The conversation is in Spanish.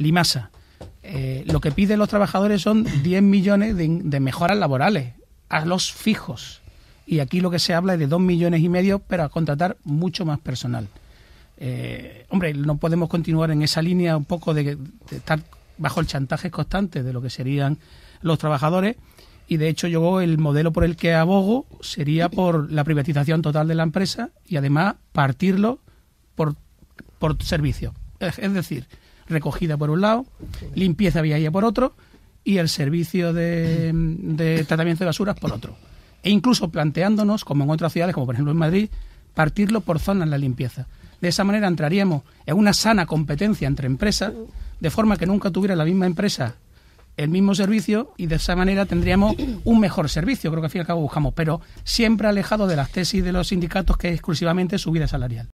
Limasa. Eh, lo que piden los trabajadores son 10 millones de, mejoras laborales a los fijos. Y aquí lo que se habla es de 2 millones y medio, pero a contratar mucho más personal. Eh, hombre, no podemos continuar en esa línea un poco de, estar bajo el chantaje constante de lo que serían los trabajadores y de hecho yo el modelo por el que abogo sería por la privatización total de la empresa y además partirlo por, por servicio. Es, decir, recogida por un lado, limpieza viaria por otro y el servicio de, de tratamiento de basuras por otro. E incluso planteándonos, como en otras ciudades, como por ejemplo en Madrid, partirlo por zonas la limpieza. De esa manera entraríamos en una sana competencia entre empresas, de forma que nunca tuviera la misma empresa el mismo servicio y de esa manera tendríamos un mejor servicio, creo que al fin y al cabo buscamos, pero siempre alejado de las tesis de los sindicatos que es exclusivamente subida salarial.